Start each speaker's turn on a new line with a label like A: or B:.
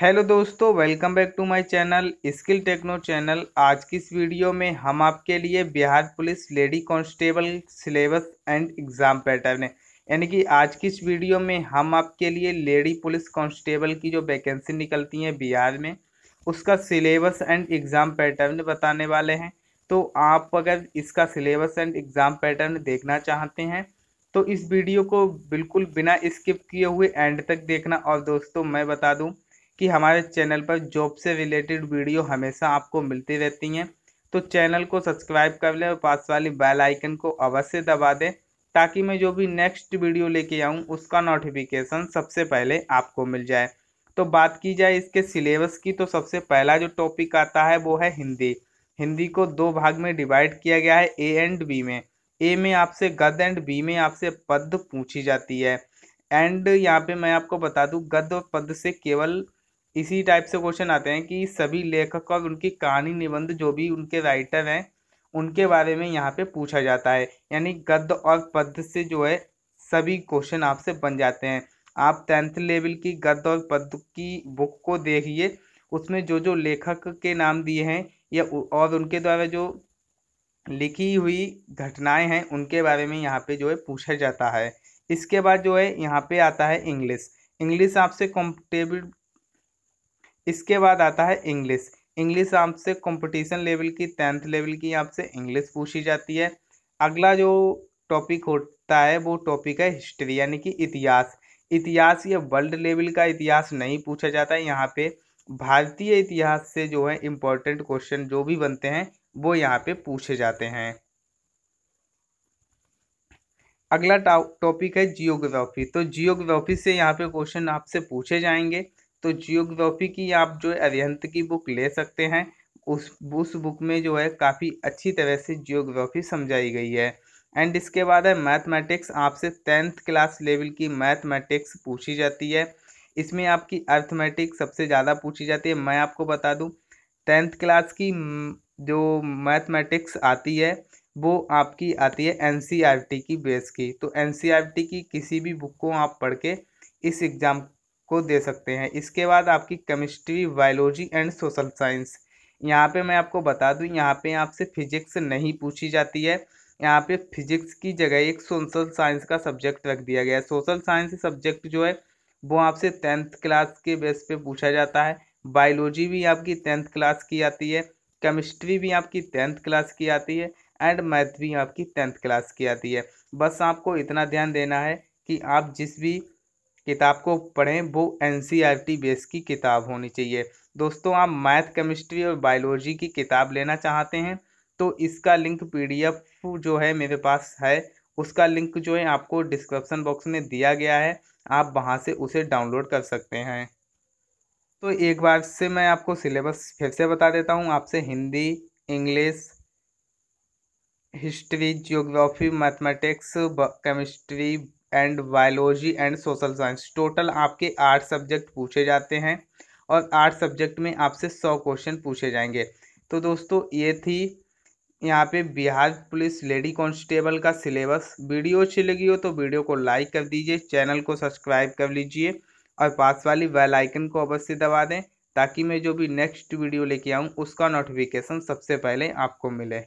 A: hello दोस्तों welcome back to my channel skill techno channel आज की इस वीडियो में हम आपके लिए Bihar police lady constable syllabus and exam pattern है यानी कि आज की इस वीडियो में हम आपके लिए लेडी पुलिस कांस्टेबल की जो वैकेंसी निकलती है बिहार में उसका सिलेबस एंड एग्ज़ाम पैटर्न बताने वाले हैं तो आप अगर इसका सिलेबस एंड एग्ज़ाम पैटर्न देखना चाहते हैं तो इस वीडियो को बिल्कुल बिना स्किप किए हुए एंड तक देखना और दोस्तों मैं बता दूँ कि हमारे चैनल पर जॉब से रिलेटेड वीडियो हमेशा आपको मिलती रहती हैं तो चैनल को सब्सक्राइब कर लें और पास वाली बेल आइकन को अवश्य दबा दें ताकि मैं जो भी नेक्स्ट वीडियो लेके आऊँ उसका नोटिफिकेशन सबसे पहले आपको मिल जाए तो बात की जाए इसके सिलेबस की तो सबसे पहला जो टॉपिक आता है वो है हिंदी हिंदी को दो भाग में डिवाइड किया गया है ए एंड बी में ए में आपसे गद एंड बी में आपसे पद पूछी जाती है एंड यहाँ पे मैं आपको बता दूँ गद और पद से केवल इसी टाइप से क्वेश्चन आते हैं कि सभी लेखक और उनकी कहानी निबंध जो भी उनके राइटर हैं उनके बारे में यहाँ पे पूछा जाता है यानी गद्य और पद्य से जो है सभी क्वेश्चन आपसे बन जाते हैं आप टेंथ लेवल की गद्य और पद्य की बुक को देखिए उसमें जो जो लेखक के नाम दिए हैं या और उनके द्वारा जो लिखी हुई घटनाएं हैं उनके बारे में यहाँ पे जो है पूछा जाता है इसके बाद जो है यहाँ पे आता है इंग्लिश इंग्लिश आपसे कॉम्पिटेबल इसके बाद आता है इंग्लिश इंग्लिश आपसे कंपटीशन लेवल की टेंथ लेवल की आपसे इंग्लिश पूछी जाती है अगला जो टॉपिक होता है वो टॉपिक है हिस्ट्री यानी कि इतिहास इतिहास या वर्ल्ड लेवल का इतिहास नहीं पूछा जाता है यहाँ पे भारतीय इतिहास से जो है इम्पोर्टेंट क्वेश्चन जो भी बनते हैं वो यहाँ पे पूछे जाते हैं अगला टॉपिक है जियोग्राफी तो जियोग्राफी से यहाँ पे क्वेश्चन आपसे पूछे जाएंगे तो जियोग्राफी की आप जो अभियंत की बुक ले सकते हैं उस उस बुक में जो है काफ़ी अच्छी तरह से जियोग्राफी समझाई गई है एंड इसके बाद है मैथमेटिक्स आपसे टेंथ क्लास लेवल की मैथमेटिक्स पूछी जाती है इसमें आपकी अर्थमेटिक्स सबसे ज़्यादा पूछी जाती है मैं आपको बता दूँ टेंथ क्लास की जो मैथमेटिक्स आती है वो आपकी आती है एन e की बेस की तो एन e की किसी भी बुक को आप पढ़ के इस एग्ज़ाम को दे सकते हैं इसके बाद आपकी chemistry biology and social science यहाँ पे मैं आपको बता दूँ यहाँ पे आपसे फिजिक्स नहीं पूछी जाती है यहाँ पे फिजिक्स की जगह एक सोशल साइंस का सब्जेक्ट रख दिया गया है सोशल साइंस सब्जेक्ट जो है वो आपसे टेंथ क्लास के बेस पे पूछा जाता है बायोलॉजी भी आपकी टेंथ क्लास की आती है केमिस्ट्री भी आपकी टेंथ क्लास की आती है एंड मैथ भी आपकी टेंथ क्लास की आती है बस आपको इतना ध्यान देना है कि आप जिस भी किताब को पढ़ें वो एन बेस e की किताब होनी चाहिए दोस्तों आप मैथ केमिस्ट्री और बायोलॉजी की किताब लेना चाहते हैं तो इसका लिंक पीडीएफ जो है मेरे पास है उसका लिंक जो है आपको डिस्क्रिप्सन बॉक्स में दिया गया है आप वहाँ से उसे डाउनलोड कर सकते हैं तो एक बार से मैं आपको सिलेबस फिर से बता देता हूँ आपसे Hindi English history geography mathematics chemistry and biology and social science total आपके आठ सब्जेक्ट पूछे जाते हैं और आठ सब्जेक्ट में आपसे सौ क्वेश्चन पूछे जाएंगे तो दोस्तों ये थी यहाँ पे बिहार पुलिस लेडी कांस्टेबल का सिलेबस वीडियो अच्छी लगी हो तो वीडियो को लाइक कर दीजिए चैनल को सब्सक्राइब कर लीजिए और पास वाली बेल आइकन को अवश्य दबा दें ताकि मैं जो भी नेक्स्ट वीडियो लेके आऊँ उसका नोटिफिकेशन सबसे पहले आपको मिले